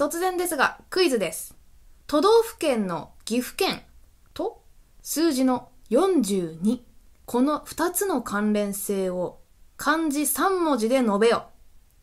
突然ですが、クイズです。都道府県の岐阜県と数字の42。この2つの関連性を漢字3文字で述べよ。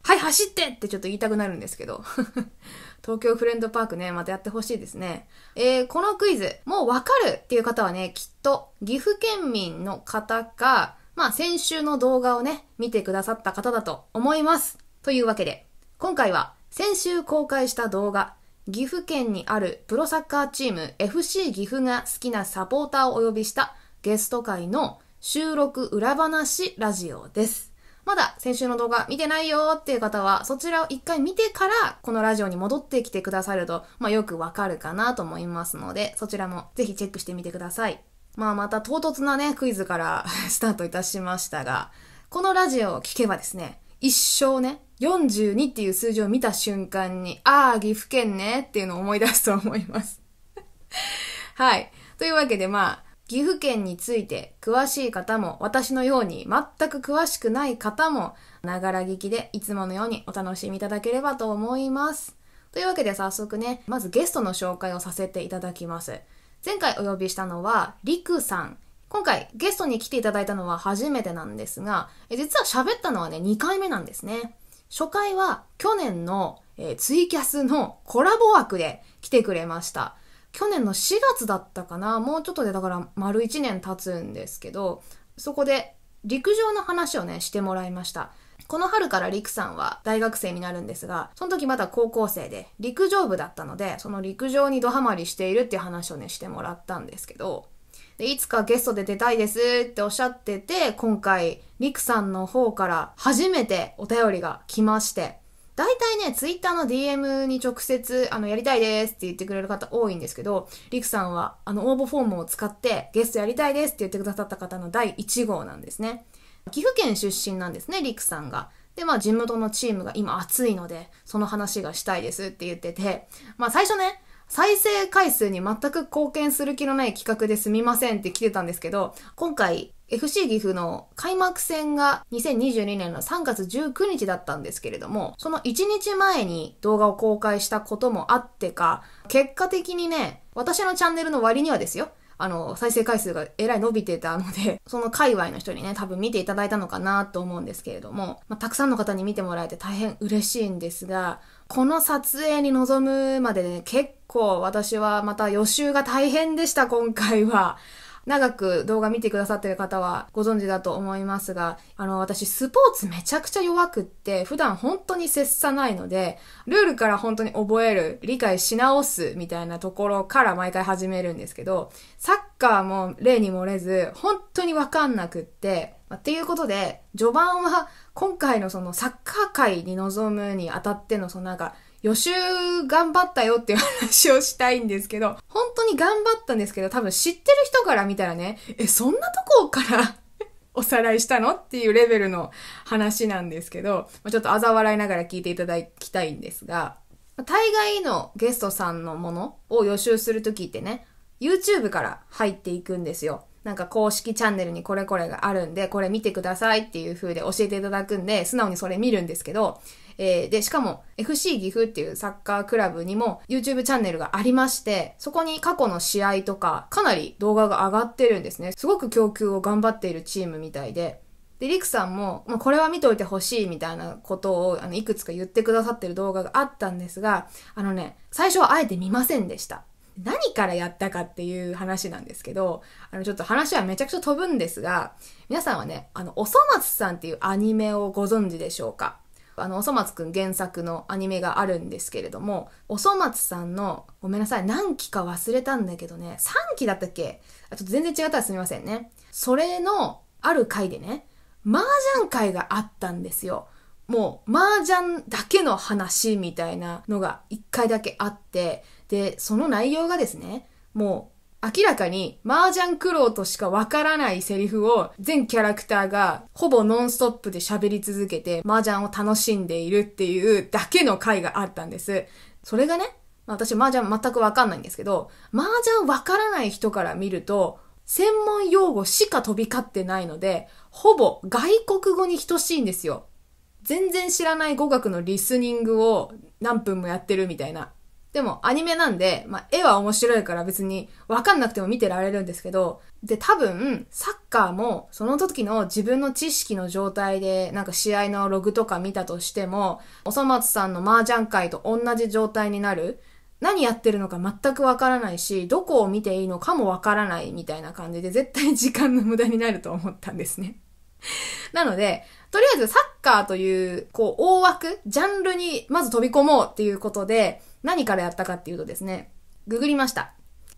はい、走ってってちょっと言いたくなるんですけど。東京フレンドパークね、またやってほしいですね。えー、このクイズ、もうわかるっていう方はね、きっと岐阜県民の方か、まあ先週の動画をね、見てくださった方だと思います。というわけで、今回は先週公開した動画、岐阜県にあるプロサッカーチーム FC 岐阜が好きなサポーターをお呼びしたゲスト会の収録裏話ラジオです。まだ先週の動画見てないよっていう方は、そちらを一回見てから、このラジオに戻ってきてくださると、まあ、よくわかるかなと思いますので、そちらもぜひチェックしてみてください。まあ、また唐突なね、クイズから スタートいたしましたが、このラジオを聞けばですね、一生ね、42っていう数字を見た瞬間に、ああ、岐阜県ねっていうのを思い出すと思います はい。というわけでまあ、岐阜県について詳しい方も、私のように全く詳しくない方も、ながら聞きでいつものようにお楽しみいただければと思います。というわけで早速ね、まずゲストの紹介をさせていただきます。前回お呼びしたのは、りくさん。今回ゲストに来ていただいたのは初めてなんですが、実は喋ったのはね、2回目なんですね。初回は去年の、えー、ツイキャスのコラボ枠で来てくれました。去年の4月だったかなもうちょっとでだから丸1年経つんですけど、そこで陸上の話をね、してもらいました。この春から陸さんは大学生になるんですが、その時まだ高校生で陸上部だったので、その陸上にドハマりしているっていう話をね、してもらったんですけど、でいつかゲストで出たいですっておっしゃってて、今回、りくさんの方から初めてお便りが来まして、大体ね、ツイッターの DM に直接、あの、やりたいですって言ってくれる方多いんですけど、りくさんは、あの、応募フォームを使って、ゲストやりたいですって言ってくださった方の第1号なんですね。岐阜県出身なんですね、りくさんが。で、まあ、地元のチームが今熱いので、その話がしたいですって言ってて、まあ、最初ね、再生回数に全く貢献する気のない企画ですみませんって来てたんですけど、今回 FC 岐阜の開幕戦が2022年の3月19日だったんですけれども、その1日前に動画を公開したこともあってか、結果的にね、私のチャンネルの割にはですよ、あの、再生回数がえらい伸びてたので、その界隈の人にね、多分見ていただいたのかなと思うんですけれども、まあ、たくさんの方に見てもらえて大変嬉しいんですが、この撮影に臨むまでね、結構私はまた予習が大変でした、今回は。長く動画見てくださってる方はご存知だと思いますが、あの、私スポーツめちゃくちゃ弱くって、普段本当に切さないので、ルールから本当に覚える、理解し直すみたいなところから毎回始めるんですけど、サッカーも例に漏れず、本当にわかんなくって、っていうことで、序盤は今回のそのサッカー界に臨むにあたってのそのなんか、予習頑張ったよっていう話をしたいんですけど、本当に頑張ったんですけど、多分知ってる人から見たらね、え、そんなとこから おさらいしたのっていうレベルの話なんですけど、ちょっと嘲笑いながら聞いていただきたいんですが、大概のゲストさんのものを予習するときってね、YouTube から入っていくんですよ。なんか公式チャンネルにこれこれがあるんで、これ見てくださいっていう風で教えていただくんで、素直にそれ見るんですけど、えー、で、しかも FC 岐阜っていうサッカークラブにも YouTube チャンネルがありまして、そこに過去の試合とか、かなり動画が上がってるんですね。すごく供給を頑張っているチームみたいで、で、リクさんも、まあ、これは見といてほしいみたいなことを、あの、いくつか言ってくださってる動画があったんですが、あのね、最初はあえて見ませんでした。何からやったかっていう話なんですけど、あの、ちょっと話はめちゃくちゃ飛ぶんですが、皆さんはね、あの、おそ松さんっていうアニメをご存知でしょうかあの、おそ松くん原作のアニメがあるんですけれども、おそ松さんの、ごめんなさい、何期か忘れたんだけどね、3期だったっけあちょっと全然違ったらすみませんね。それの、ある回でね、麻雀会があったんですよ。もう、麻雀だけの話みたいなのが1回だけあって、で、その内容がですね、もう、明らかに麻雀苦労としかわからないセリフを全キャラクターがほぼノンストップで喋り続けて麻雀を楽しんでいるっていうだけの回があったんです。それがね、私麻雀全くわかんないんですけど、麻雀わからない人から見ると、専門用語しか飛び交ってないので、ほぼ外国語に等しいんですよ。全然知らない語学のリスニングを何分もやってるみたいなでもアニメなんで、まあ、絵は面白いから別にわかんなくても見てられるんですけど、で、多分、サッカーもその時の自分の知識の状態でなんか試合のログとか見たとしても、おそ松さんの麻雀会と同じ状態になる。何やってるのか全くわからないし、どこを見ていいのかもわからないみたいな感じで絶対時間の無駄になると思ったんですね。なので、とりあえずサッカーという、こう、大枠、ジャンルにまず飛び込もうっていうことで、何からやったかっていうとですね、ググりました。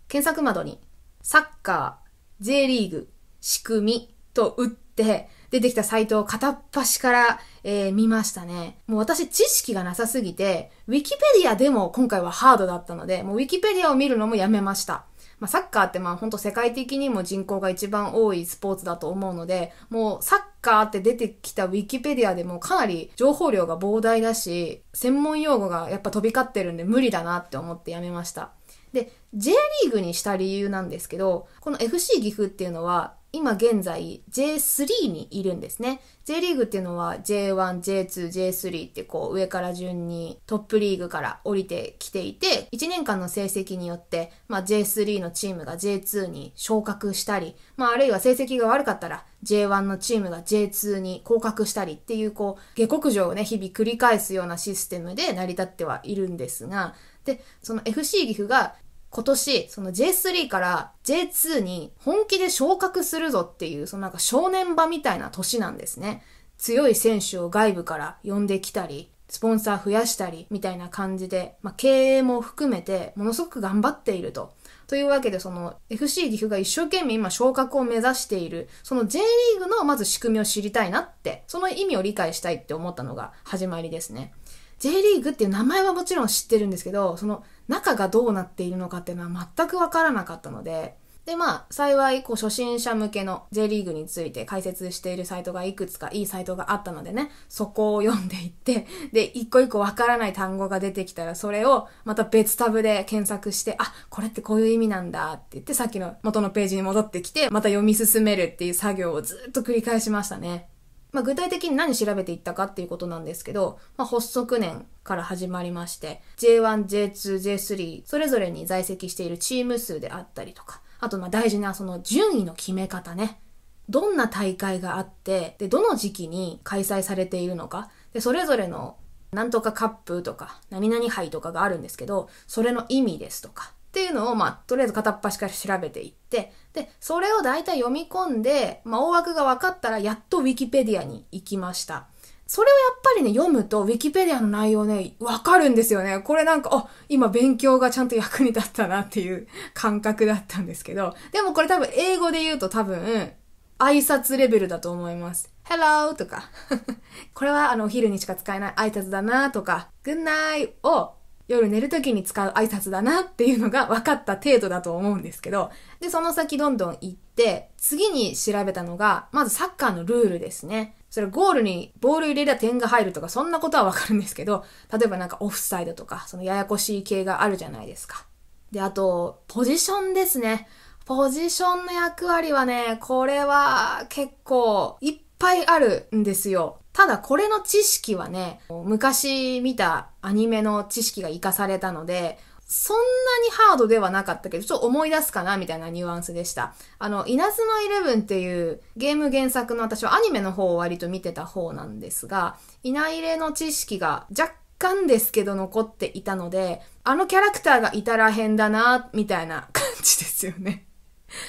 検索窓に、サッカー、J リーグ、仕組みと打って、出てきたサイトを片っ端からえー、見ましたね。もう私知識がなさすぎて、ウィキペディアでも今回はハードだったので、もうウィキペディアを見るのもやめました。まあ、サッカーってまあ本当世界的にも人口が一番多いスポーツだと思うので、もうサッカーって出てきたウィキペディアでもかなり情報量が膨大だし、専門用語がやっぱ飛び交ってるんで無理だなって思ってやめました。で、J リーグにした理由なんですけど、この FC 岐阜っていうのは今現在 J3 にいるんですね。J リーグっていうのは J1、J2、J3 ってこう上から順にトップリーグから降りてきていて、1年間の成績によって、まあ、J3 のチームが J2 に昇格したり、まあ、あるいは成績が悪かったら J1 のチームが J2 に降格したりっていうこう下克上をね、日々繰り返すようなシステムで成り立ってはいるんですが、で、その FC 岐阜が今年、その J3 から J2 に本気で昇格するぞっていう、そのなんか正念場みたいな年なんですね。強い選手を外部から呼んできたり、スポンサー増やしたり、みたいな感じで、まあ、経営も含めて、ものすごく頑張っていると。というわけで、その FC 岐阜が一生懸命今昇格を目指している、その J リーグのまず仕組みを知りたいなって、その意味を理解したいって思ったのが始まりですね。J リーグっていう名前はもちろん知ってるんですけど、その中がどうなっているのかっていうのは全くわからなかったので、で、まあ、幸い、こう、初心者向けの J リーグについて解説しているサイトがいくつかいいサイトがあったのでね、そこを読んでいって、で、一個一個わからない単語が出てきたら、それをまた別タブで検索して、あ、これってこういう意味なんだって言って、さっきの元のページに戻ってきて、また読み進めるっていう作業をずっと繰り返しましたね。まあ、具体的に何調べていったかっていうことなんですけど、まあ、発足年から始まりまして J1、J2、J3 それぞれに在籍しているチーム数であったりとかあとま大事なその順位の決め方ねどんな大会があってでどの時期に開催されているのかでそれぞれのなんとかカップとか何々杯とかがあるんですけどそれの意味ですとかっていうのを、まあ、とりあえず片っ端から調べていって、で、それを大体読み込んで、まあ、大枠が分かったら、やっと wikipedia に行きました。それをやっぱりね、読むと、wikipedia の内容ね、わかるんですよね。これなんか、あ、今勉強がちゃんと役に立ったなっていう 感覚だったんですけど、でもこれ多分英語で言うと多分、挨拶レベルだと思います。hello とか これはあの、お昼にしか使えない挨拶だなとか、good night を夜寝る時に使う挨拶だなっていうのが分かった程度だと思うんですけど、で、その先どんどん行って、次に調べたのが、まずサッカーのルールですね。それゴールにボール入れりゃ点が入るとか、そんなことはわかるんですけど、例えばなんかオフサイドとか、そのややこしい系があるじゃないですか。で、あと、ポジションですね。ポジションの役割はね、これは結構いっぱいあるんですよ。ただこれの知識はね、昔見たアニメの知識が活かされたので、そんなにハードではなかったけど、ちょっと思い出すかなみたいなニュアンスでした。あの、稲妻イレブンっていうゲーム原作の私はアニメの方を割と見てた方なんですが、稲入れの知識が若干ですけど残っていたので、あのキャラクターがいたら変だな、みたいな感じですよね。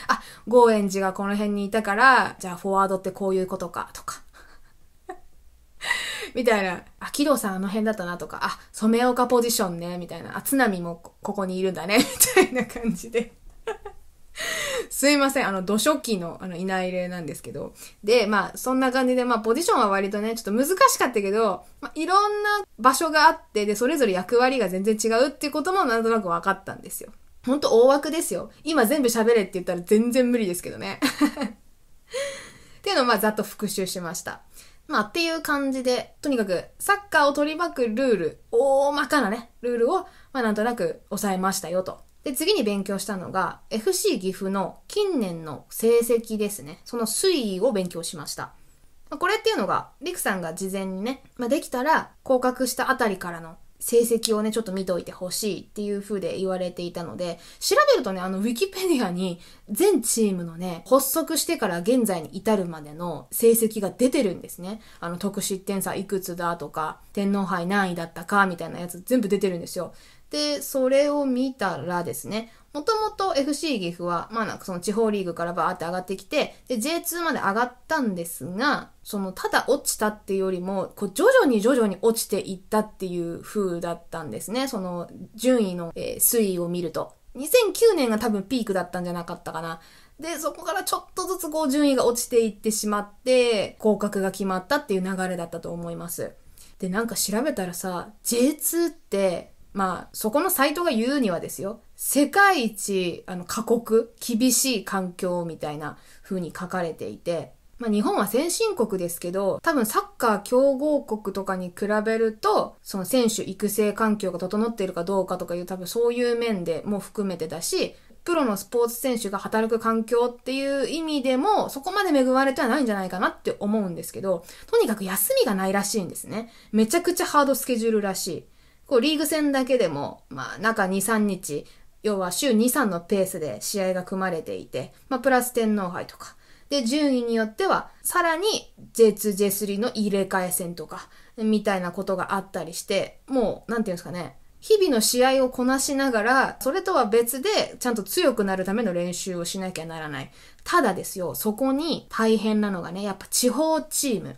あ、ゴーエンジがこの辺にいたから、じゃあフォワードってこういうことか、とか。みたいな、あ、木戸さんあの辺だったなとか、あ、染岡ポジションね、みたいな、あ、津波もここにいるんだね、みたいな感じで。すいません。あの、土初期の、あの、いない例なんですけど。で、まあ、そんな感じで、まあ、ポジションは割とね、ちょっと難しかったけど、まあ、いろんな場所があって、で、それぞれ役割が全然違うっていうこともなんとなく分かったんですよ。ほんと大枠ですよ。今全部喋れって言ったら全然無理ですけどね。っていうのを、まあ、ざっと復習しました。まあっていう感じで、とにかくサッカーを取り巻くルール、大まかなね、ルールを、まあなんとなく抑えましたよと。で、次に勉強したのが、FC 岐阜の近年の成績ですね。その推移を勉強しました。これっていうのが、りくさんが事前にね、まあ、できたら、降格したあたりからの成績をね、ちょっと見といてほしいっていう風で言われていたので、調べるとね、あの、ウィキペディアに全チームのね、発足してから現在に至るまでの成績が出てるんですね。あの、得失点差いくつだとか、天皇杯何位だったかみたいなやつ全部出てるんですよ。で、それを見たらですね、もともと FC 岐阜は、まあなんかその地方リーグからバーって上がってきて、で、J2 まで上がったんですが、その、ただ落ちたっていうよりも、こう、徐々に徐々に落ちていったっていう風だったんですね。その、順位の、えー、推移を見ると。2009年が多分ピークだったんじゃなかったかな。で、そこからちょっとずつこう順位が落ちていってしまって、降格が決まったっていう流れだったと思います。で、なんか調べたらさ、J2 ってまあ、そこのサイトが言うにはですよ、世界一、あの、過酷、厳しい環境みたいな風に書かれていて、まあ、日本は先進国ですけど、多分サッカー強豪国とかに比べると、その選手育成環境が整っているかどうかとかいう多分そういう面でも含めてだし、プロのスポーツ選手が働く環境っていう意味でも、そこまで恵まれてはないんじゃないかなって思うんですけど、とにかく休みがないらしいんですね。めちゃくちゃハードスケジュールらしい。こうリーグ戦だけでも、まあ、中2、3日、要は週2、3のペースで試合が組まれていて、まあ、プラス天皇杯とか。で、順位によっては、さらに J2、J3 の入れ替え戦とか、みたいなことがあったりして、もう、なんていうんですかね、日々の試合をこなしながら、それとは別で、ちゃんと強くなるための練習をしなきゃならない。ただですよ、そこに大変なのがね、やっぱ地方チーム。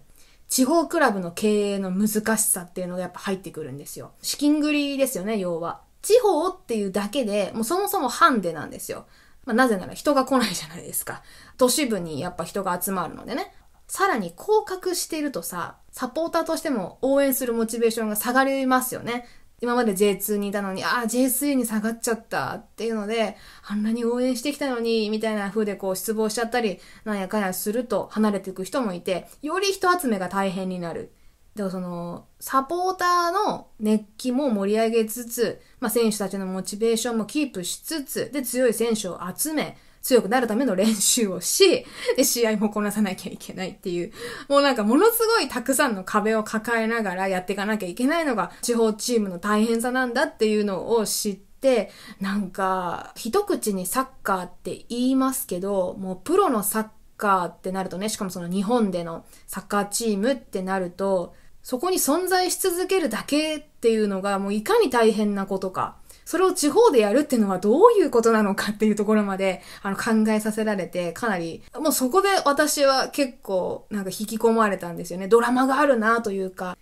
地方クラブの経営の難しさっていうのがやっぱ入ってくるんですよ。資金繰りですよね、要は。地方っていうだけで、もうそもそもハンデなんですよ。まあ、なぜなら人が来ないじゃないですか。都市部にやっぱ人が集まるのでね。さらに降格してるとさ、サポーターとしても応援するモチベーションが下がりますよね。今まで J2 にいたのに、ああ、J3 に下がっちゃったっていうので、あんなに応援してきたのに、みたいな風でこう失望しちゃったり、なんやかんやすると離れていく人もいて、より人集めが大変になる。でもその、サポーターの熱気も盛り上げつつ、まあ、選手たちのモチベーションもキープしつつ、で、強い選手を集め、強くなるための練習をし、で、試合もこなさなきゃいけないっていう、もうなんかものすごいたくさんの壁を抱えながらやっていかなきゃいけないのが地方チームの大変さなんだっていうのを知って、なんか一口にサッカーって言いますけどもうプロのサッカーってなるとねしかもその日本でのサッカーチームってなるとそこに存在し続けるだけっていうのがもういかに大変なことかそれを地方でやるっていうのはどういうことなのかっていうところまで、あの、考えさせられて、かなり、もうそこで私は結構、なんか引き込まれたんですよね。ドラマがあるなというか、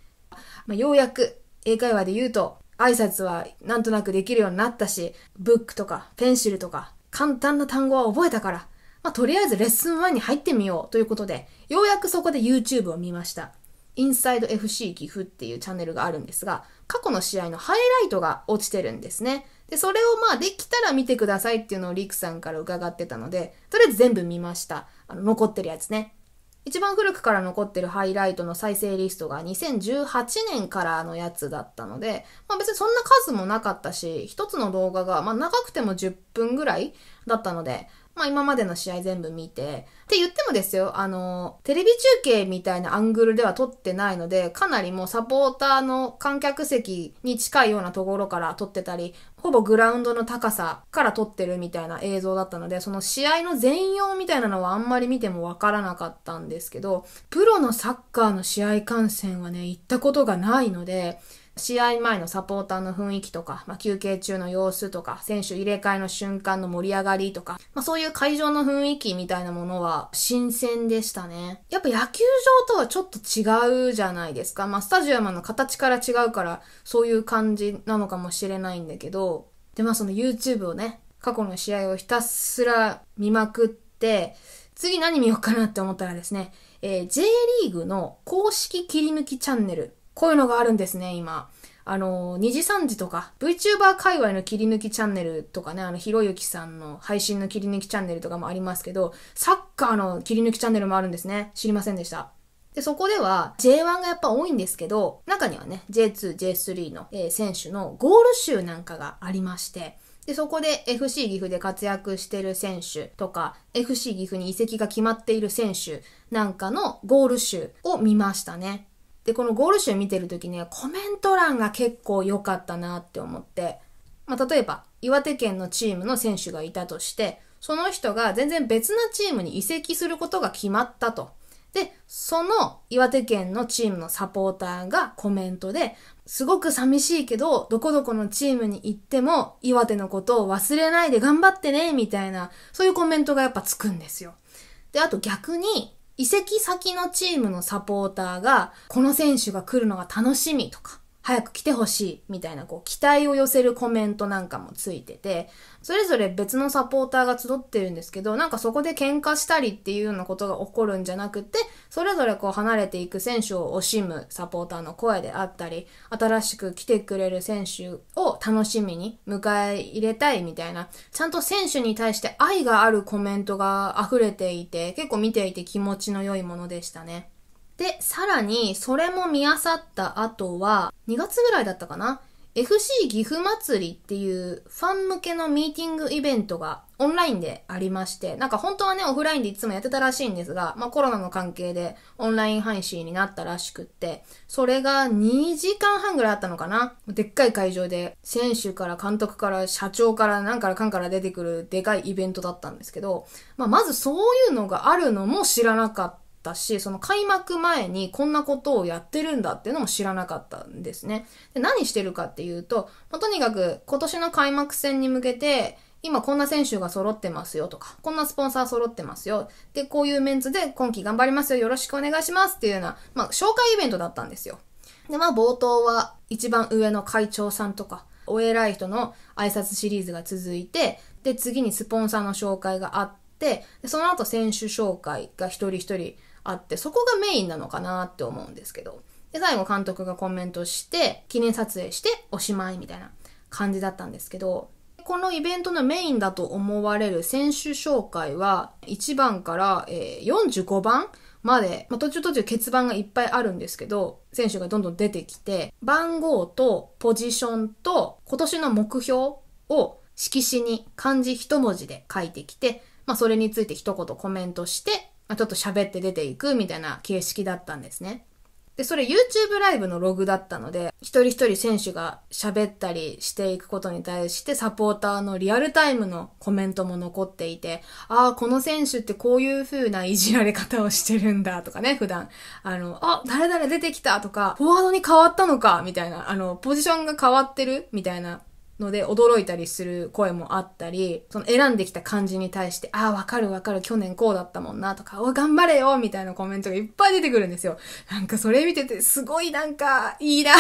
まあ、ようやく英会話で言うと、挨拶はなんとなくできるようになったし、ブックとかペンシルとか、簡単な単語は覚えたから、まあ、とりあえずレッスン1に入ってみようということで、ようやくそこで YouTube を見ました。インサイド FC 岐阜っていうチャンネルがあるんですが、過去の試合のハイライトが落ちてるんですね。で、それをまあできたら見てくださいっていうのをリクさんから伺ってたので、とりあえず全部見ました。あの、残ってるやつね。一番古くから残ってるハイライトの再生リストが2018年からのやつだったので、まあ別にそんな数もなかったし、一つの動画がまあ長くても10分ぐらいだったので、まあ今までの試合全部見て、って言ってもですよ、あの、テレビ中継みたいなアングルでは撮ってないので、かなりもうサポーターの観客席に近いようなところから撮ってたり、ほぼグラウンドの高さから撮ってるみたいな映像だったので、その試合の全容みたいなのはあんまり見てもわからなかったんですけど、プロのサッカーの試合観戦はね、行ったことがないので、試合前のサポーターの雰囲気とか、まあ、休憩中の様子とか、選手入れ替えの瞬間の盛り上がりとか、まあ、そういう会場の雰囲気みたいなものは新鮮でしたね。やっぱ野球場とはちょっと違うじゃないですか。まあ、スタジアムの形から違うから、そういう感じなのかもしれないんだけど、で、まあその YouTube をね、過去の試合をひたすら見まくって、次何見ようかなって思ったらですね、えー、J リーグの公式切り抜きチャンネルこういうのがあるんですね、今。あの、2時3時とか、VTuber 界隈の切り抜きチャンネルとかね、あの、ひろゆきさんの配信の切り抜きチャンネルとかもありますけど、サッカーの切り抜きチャンネルもあるんですね。知りませんでした。で、そこでは J1 がやっぱ多いんですけど、中にはね、J2、J3 の、えー、選手のゴール集なんかがありまして、で、そこで FC 岐阜で活躍してる選手とか、FC 岐阜に移籍が決まっている選手なんかのゴール集を見ましたね。で、このゴール集見てる時ね、コメント欄が結構良かったなって思って、まあ、例えば、岩手県のチームの選手がいたとして、その人が全然別なチームに移籍することが決まったと。で、その岩手県のチームのサポーターがコメントで、すごく寂しいけど、どこどこのチームに行っても、岩手のことを忘れないで頑張ってね、みたいな、そういうコメントがやっぱつくんですよ。で、あと逆に、移籍先のチームのサポーターが、この選手が来るのが楽しみとか、早く来てほしいみたいなこう期待を寄せるコメントなんかもついてて、それぞれ別のサポーターが集ってるんですけど、なんかそこで喧嘩したりっていうようなことが起こるんじゃなくて、それぞれこう離れていく選手を惜しむサポーターの声であったり、新しく来てくれる選手を楽しみに迎え入れたいみたいな、ちゃんと選手に対して愛があるコメントが溢れていて、結構見ていて気持ちの良いものでしたね。で、さらに、それも見あさった後は、2月ぐらいだったかな FC 岐阜祭りっていうファン向けのミーティングイベントがオンラインでありまして、なんか本当はね、オフラインでいつもやってたらしいんですが、まあコロナの関係でオンライン配信になったらしくって、それが2時間半ぐらいあったのかなでっかい会場で、選手から監督から社長から何からかんから出てくるでかいイベントだったんですけど、まあまずそういうのがあるのも知らなかったし、その開幕前にこんなことをやってるんだっていうのも知らなかったんですね。で何してるかっていうと、まあ、とにかく今年の開幕戦に向けて、今こんな選手が揃ってますよとか、こんなスポンサー揃ってますよ。で、こういうメンツで今季頑張りますよ。よろしくお願いしますっていうような、まあ、紹介イベントだったんですよ。で、まあ、冒頭は一番上の会長さんとか、お偉い人の挨拶シリーズが続いて、で、次にスポンサーの紹介があって、でその後選手紹介が一人一人あって、そこがメインなのかなって思うんですけど。で、最後監督がコメントして、記念撮影しておしまいみたいな感じだったんですけど、このイベントのメインだと思われる選手紹介は、1番から、え45番まで、まあ、途中途中欠番がいっぱいあるんですけど、選手がどんどん出てきて、番号とポジションと今年の目標を色紙に漢字一文字で書いてきて、まあ、それについて一言コメントして、まあ、ちょっと喋って出ていくみたいな形式だったんですね。で、それ YouTube ライブのログだったので、一人一人選手が喋ったりしていくことに対して、サポーターのリアルタイムのコメントも残っていて、ああ、この選手ってこういう風ないじられ方をしてるんだとかね、普段。あの、あ、誰々出てきたとか、フォワードに変わったのかみたいな、あの、ポジションが変わってるみたいなので驚いたりする声もあったり、その選んできた感じに対して、ああ、わかるわかる、去年こうだったもんなとか、お頑張れよみたいなコメントがいっぱい出てくるんですよ。なんかそれ見てて、すごいなんか、いいな っ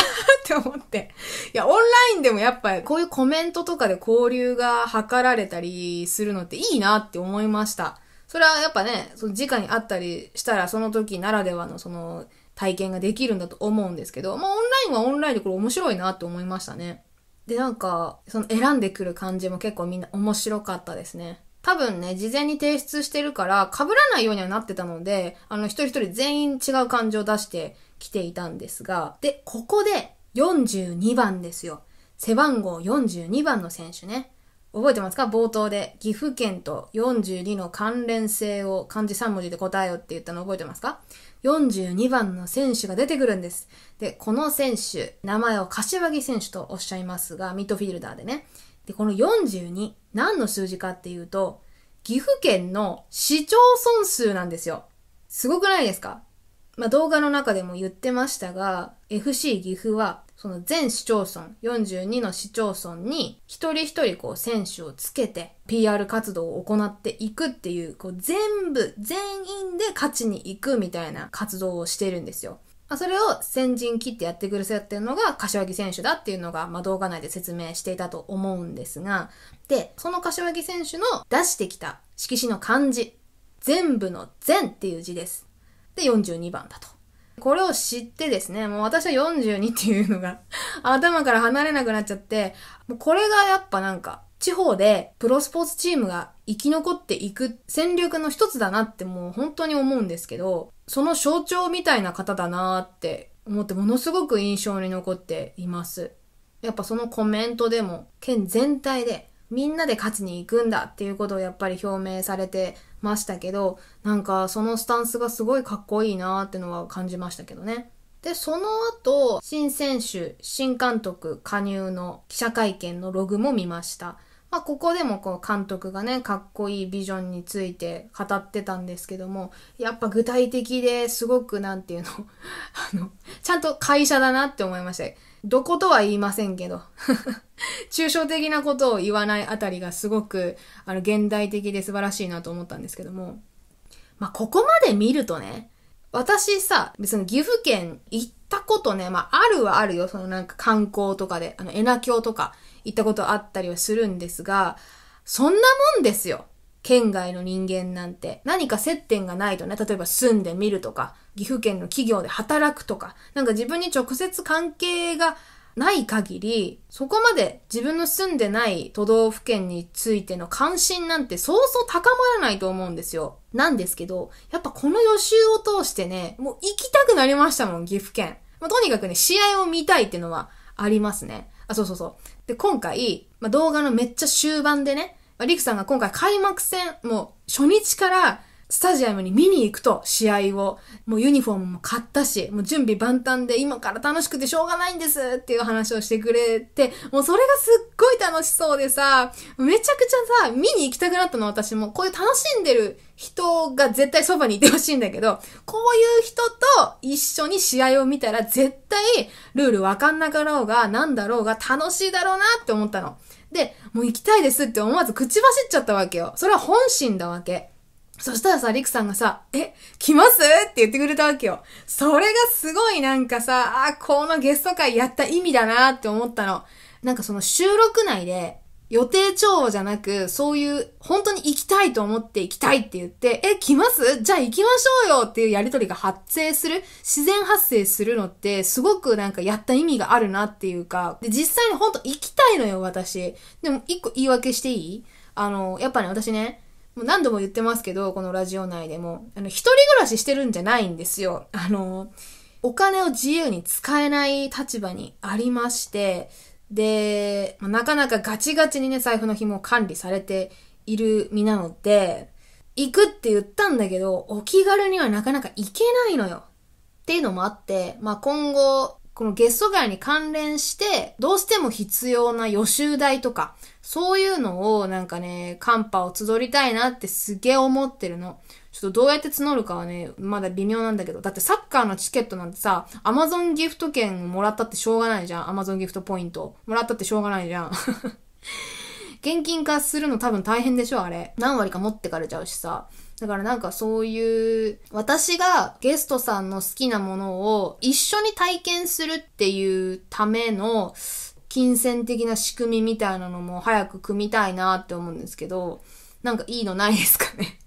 て思って。いや、オンラインでもやっぱり、こういうコメントとかで交流が図られたりするのっていいなって思いました。それはやっぱね、その直に会ったりしたら、その時ならではのその体験ができるんだと思うんですけど、まあオンラインはオンラインでこれ面白いなって思いましたね。でなんかその選んでくる感じも結構みんな面白かったですね多分ね、事前に提出してるから、被らないようにはなってたので、あの、一人一人全員違う感情を出してきていたんですが、で、ここで42番ですよ。背番号42番の選手ね。覚えてますか冒頭で岐阜県と42の関連性を漢字3文字で答えようって言ったの覚えてますか ?42 番の選手が出てくるんです。で、この選手、名前を柏木選手とおっしゃいますが、ミッドフィールダーでね。で、この42、何の数字かっていうと、岐阜県の市町村数なんですよ。すごくないですかまあ、動画の中でも言ってましたが、FC 岐阜はその全市町村、42の市町村に一人一人こう選手をつけて PR 活動を行っていくっていう、こう全部、全員で勝ちに行くみたいな活動をしてるんですよ。まそれを先陣切ってやってくるっていうのが柏木選手だっていうのが、まあ、動画内で説明していたと思うんですが、で、その柏木選手の出してきた色紙の漢字、全部の全っていう字です。で、42番だと。これを知ってですね、もう私は42っていうのが 頭から離れなくなっちゃって、もうこれがやっぱなんか、地方でプロスポーツチームが生き残っていく戦略の一つだなってもう本当に思うんですけど、その象徴みたいな方だなって思ってものすごく印象に残っています。やっぱそのコメントでも、県全体でみんなで勝ちに行くんだっていうことをやっぱり表明されてましたけど、なんかそのスタンスがすごいかっこいいなってのは感じましたけどね。で、その後、新選手、新監督加入の記者会見のログも見ました。まあ、ここでもこう監督がね、かっこいいビジョンについて語ってたんですけども、やっぱ具体的ですごくなんていうの あの、ちゃんと会社だなって思いました。どことは言いませんけど、抽象的なことを言わないあたりがすごく、あの、現代的で素晴らしいなと思ったんですけども、まあ、ここまで見るとね、私さ、別に岐阜県行ったことね、まあ、あるはあるよ、そのなんか観光とかで、あの、恵那峡とか行ったことあったりはするんですが、そんなもんですよ。県外の人間なんて何か接点がないとね、例えば住んでみるとか、岐阜県の企業で働くとか、なんか自分に直接関係がない限り、そこまで自分の住んでない都道府県についての関心なんてそうそう高まらないと思うんですよ。なんですけど、やっぱこの予習を通してね、もう行きたくなりましたもん、岐阜県。まあ、とにかくね、試合を見たいっていうのはありますね。あ、そうそうそう。で、今回、まあ、動画のめっちゃ終盤でね、リクさんが今回開幕戦、もう初日からスタジアムに見に行くと、試合を。もうユニフォームも買ったし、もう準備万端で今から楽しくてしょうがないんですっていう話をしてくれて、もうそれがすっごい楽しそうでさ、めちゃくちゃさ、見に行きたくなったの私も。こういう楽しんでる人が絶対そばにいてほしいんだけど、こういう人と一緒に試合を見たら絶対ルールわかんなかろうが、何だろうが楽しいだろうなって思ったの。で、もう行きたいですって思わず口走っちゃったわけよ。それは本心だわけ。そしたらさ、りくさんがさ、え、来ますって言ってくれたわけよ。それがすごいなんかさ、あ、このゲスト会やった意味だなって思ったの。なんかその収録内で、予定調和じゃなく、そういう、本当に行きたいと思って行きたいって言って、え、来ますじゃあ行きましょうよっていうやりとりが発生する、自然発生するのって、すごくなんかやった意味があるなっていうか、で、実際に本当行きたいのよ、私。でも、一個言い訳していいあの、やっぱね、私ね、もう何度も言ってますけど、このラジオ内でも、あの、一人暮らししてるんじゃないんですよ。あの、お金を自由に使えない立場にありまして、で、なかなかガチガチにね、財布の紐を管理されている身なので、行くって言ったんだけど、お気軽にはなかなか行けないのよ。っていうのもあって、まあ、今後、このゲスト会に関連して、どうしても必要な予習代とか、そういうのをなんかね、カンパを集りたいなってすげえ思ってるの。ちょっとどうやって募るかはね、まだ微妙なんだけど。だってサッカーのチケットなんてさ、アマゾンギフト券もらったってしょうがないじゃん。アマゾンギフトポイント。もらったってしょうがないじゃん。現金化するの多分大変でしょ、あれ。何割か持ってかれちゃうしさ。だからなんかそういう、私がゲストさんの好きなものを一緒に体験するっていうための、金銭的な仕組みみたいなのも早く組みたいなって思うんですけど、なんかいいのないですかね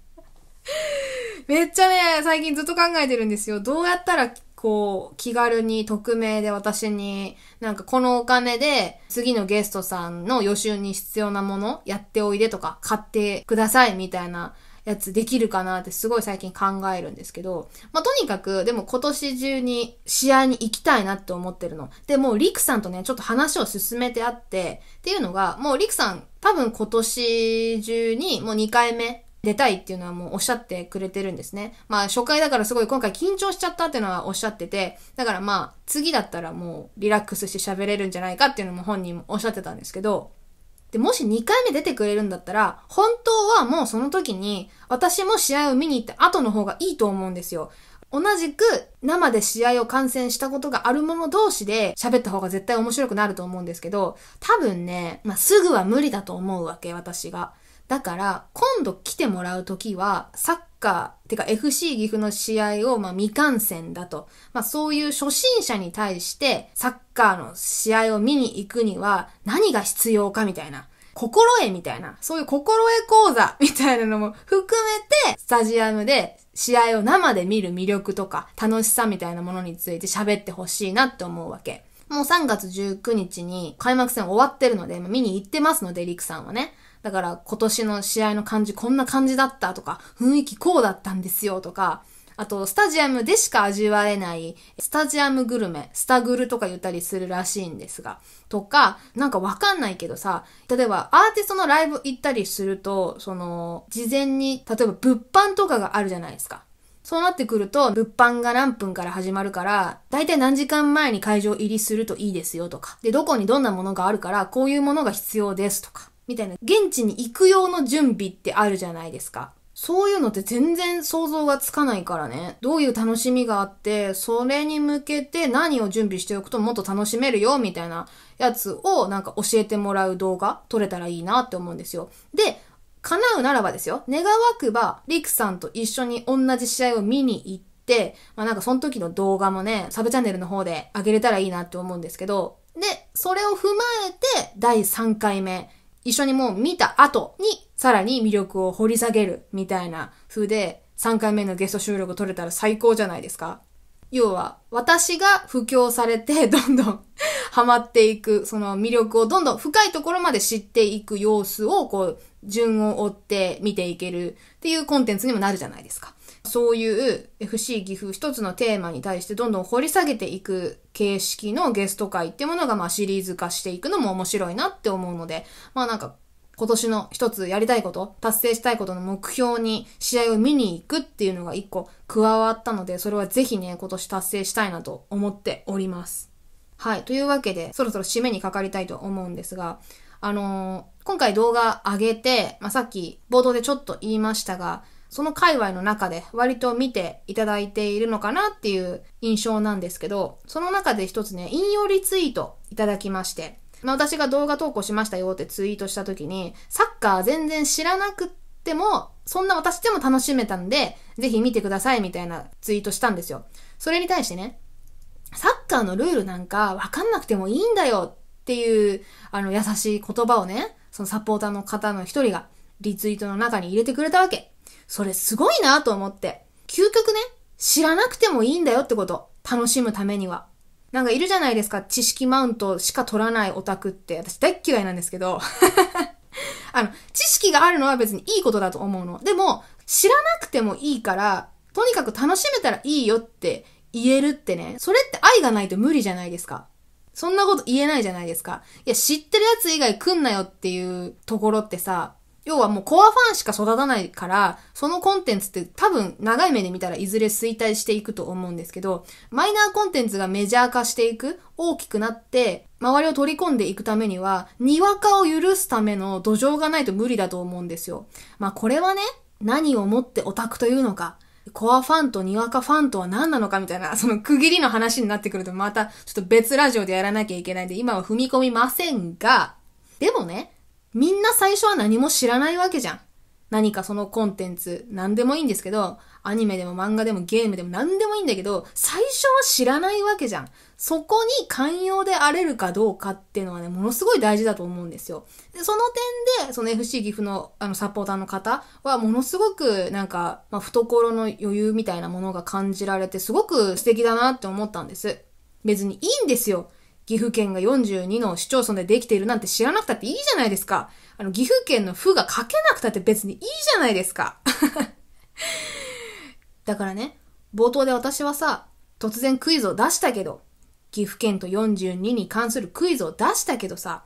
めっちゃね、最近ずっと考えてるんですよ。どうやったら、こう、気軽に匿名で私に、なんかこのお金で、次のゲストさんの予習に必要なもの、やっておいでとか、買ってくださいみたいなやつできるかなってすごい最近考えるんですけど、まあ、とにかく、でも今年中に試合に行きたいなって思ってるの。で、もうリクさんとね、ちょっと話を進めてあって、っていうのが、もうリクさん、多分今年中にもう2回目出たいっていうのはもうおっしゃってくれてるんですね。まあ初回だからすごい今回緊張しちゃったっていうのはおっしゃってて、だからまあ次だったらもうリラックスして喋れるんじゃないかっていうのも本人もおっしゃってたんですけど、で、もし2回目出てくれるんだったら、本当はもうその時に私も試合を見に行った後の方がいいと思うんですよ。同じく生で試合を観戦したことがある者同士で喋った方が絶対面白くなると思うんですけど、多分ね、まあ、すぐは無理だと思うわけ、私が。だから、今度来てもらうときは、サッカー、てか FC 岐阜の試合を、まあ、未観戦だと。まあ、そういう初心者に対して、サッカーの試合を見に行くには、何が必要かみたいな。心得みたいな、そういう心得講座 みたいなのも含めて、スタジアムで試合を生で見る魅力とか楽しさみたいなものについて喋ってほしいなって思うわけ。もう3月19日に開幕戦終わってるので、見に行ってますので、リクさんはね。だから今年の試合の感じこんな感じだったとか、雰囲気こうだったんですよとか、あと、スタジアムでしか味わえない、スタジアムグルメ、スタグルとか言ったりするらしいんですが、とか、なんかわかんないけどさ、例えばアーティストのライブ行ったりすると、その、事前に、例えば物販とかがあるじゃないですか。そうなってくると、物販が何分から始まるから、だいたい何時間前に会場入りするといいですよとか、で、どこにどんなものがあるから、こういうものが必要ですとか。みたいな、現地に行く用の準備ってあるじゃないですか。そういうのって全然想像がつかないからね。どういう楽しみがあって、それに向けて何を準備しておくともっと楽しめるよ、みたいなやつをなんか教えてもらう動画撮れたらいいなって思うんですよ。で、叶うならばですよ。願わくば、リクさんと一緒に同じ試合を見に行って、まあなんかその時の動画もね、サブチャンネルの方で上げれたらいいなって思うんですけど、で、それを踏まえて、第3回目、一緒にもう見た後に、さらに魅力を掘り下げるみたいな風で、3回目のゲスト収録撮れたら最高じゃないですか。要は、私が布教されて、どんどんハマっていく、その魅力をどんどん深いところまで知っていく様子を、こう、順を追って見ていけるっていうコンテンツにもなるじゃないですか。そういう FC 岐阜一つのテーマに対してどんどん掘り下げていく形式のゲスト会っていうものが、まあシリーズ化していくのも面白いなって思うので、まあなんか今年の一つやりたいこと、達成したいことの目標に試合を見に行くっていうのが一個加わったので、それはぜひね、今年達成したいなと思っております。はい。というわけで、そろそろ締めにかかりたいと思うんですが、あのー、今回動画上げて、まあ、さっき冒頭でちょっと言いましたが、その界隈の中で割と見ていただいているのかなっていう印象なんですけど、その中で一つね、引用リツイートいただきまして、まあ、私が動画投稿しましたよってツイートした時に、サッカー全然知らなくっても、そんな私でも楽しめたんで、ぜひ見てくださいみたいなツイートしたんですよ。それに対してね、サッカーのルールなんかわかんなくてもいいんだよっていう、あの、優しい言葉をね、そのサポーターの方の一人がリツイートの中に入れてくれたわけ。それすごいなと思って。究極ね、知らなくてもいいんだよってこと。楽しむためには。なんかいるじゃないですか。知識マウントしか取らないオタクって。私大っ嫌いなんですけど。あの、知識があるのは別にいいことだと思うの。でも、知らなくてもいいから、とにかく楽しめたらいいよって言えるってね。それって愛がないと無理じゃないですか。そんなこと言えないじゃないですか。いや、知ってるやつ以外来んなよっていうところってさ、要はもうコアファンしか育たないから、そのコンテンツって多分長い目で見たらいずれ衰退していくと思うんですけど、マイナーコンテンツがメジャー化していく、大きくなって、周りを取り込んでいくためには、にわかを許すための土壌がないと無理だと思うんですよ。まあこれはね、何をもってオタクというのか、コアファンとにわかファンとは何なのかみたいな、その区切りの話になってくるとまたちょっと別ラジオでやらなきゃいけないんで、今は踏み込みませんが、でもね、みんな最初は何も知らないわけじゃん。何かそのコンテンツ、何でもいいんですけど、アニメでも漫画でもゲームでも何でもいいんだけど、最初は知らないわけじゃん。そこに寛容であれるかどうかっていうのはね、ものすごい大事だと思うんですよ。で、その点で、その FC 岐阜のあのサポーターの方は、ものすごくなんか、まあ、懐の余裕みたいなものが感じられて、すごく素敵だなって思ったんです。別にいいんですよ。岐阜県が42の市町村でできているなんて知らなくたっていいじゃないですか。あの、岐阜県の府が書けなくたって別にいいじゃないですか。だからね、冒頭で私はさ、突然クイズを出したけど、岐阜県と42に関するクイズを出したけどさ、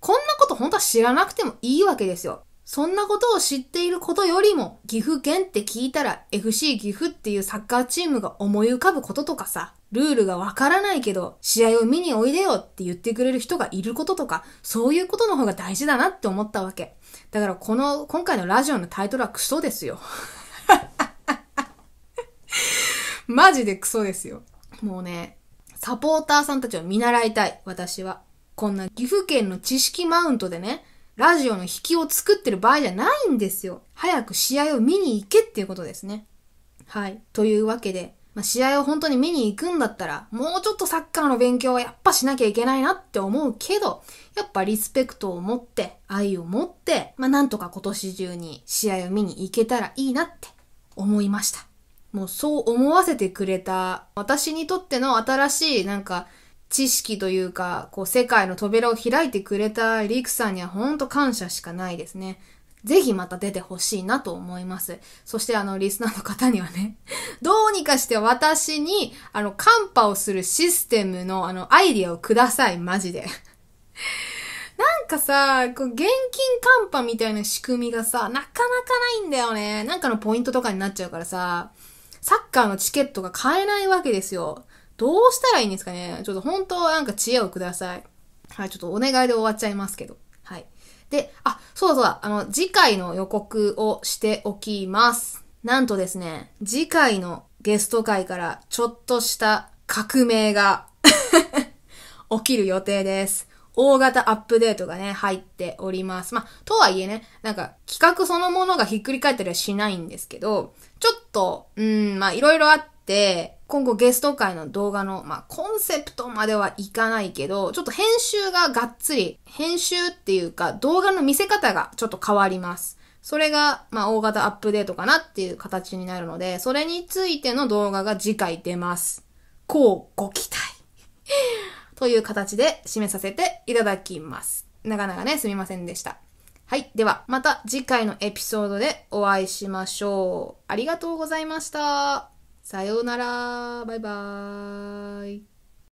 こんなこと本当は知らなくてもいいわけですよ。そんなことを知っていることよりも、岐阜県って聞いたら FC 岐阜っていうサッカーチームが思い浮かぶこととかさ、ルールがわからないけど、試合を見においでよって言ってくれる人がいることとか、そういうことの方が大事だなって思ったわけ。だからこの、今回のラジオのタイトルはクソですよ。マジでクソですよ。もうね、サポーターさんたちを見習いたい、私は。こんな岐阜県の知識マウントでね、ラジオの引きを作ってる場合じゃないんですよ。早く試合を見に行けっていうことですね。はい。というわけで、まあ、試合を本当に見に行くんだったら、もうちょっとサッカーの勉強はやっぱしなきゃいけないなって思うけど、やっぱリスペクトを持って、愛を持って、まあ、なんとか今年中に試合を見に行けたらいいなって思いました。もうそう思わせてくれた、私にとっての新しいなんか、知識というか、こう世界の扉を開いてくれたリクさんには本当感謝しかないですね。ぜひまた出てほしいなと思います。そしてあの、リスナーの方にはね、どうにかして私に、あの、カンパをするシステムのあの、アイディアをください、マジで。なんかさ、こう現金カンパみたいな仕組みがさ、なかなかないんだよね。なんかのポイントとかになっちゃうからさ、サッカーのチケットが買えないわけですよ。どうしたらいいんですかねちょっと本当なんか知恵をください。はい、ちょっとお願いで終わっちゃいますけど。で、あ、そうだそうだ、あの、次回の予告をしておきます。なんとですね、次回のゲスト会からちょっとした革命が 起きる予定です。大型アップデートがね、入っております。まあ、とはいえね、なんか企画そのものがひっくり返ったりはしないんですけど、ちょっと、うん、まあ、いろいろあって、今後ゲスト会の動画の、まあ、コンセプトまではいかないけど、ちょっと編集ががっつり、編集っていうか動画の見せ方がちょっと変わります。それが、まあ、大型アップデートかなっていう形になるので、それについての動画が次回出ます。こうご期待 という形で締めさせていただきます。長々ね、すみませんでした。はい。では、また次回のエピソードでお会いしましょう。ありがとうございました。さようなら。バイバーイ。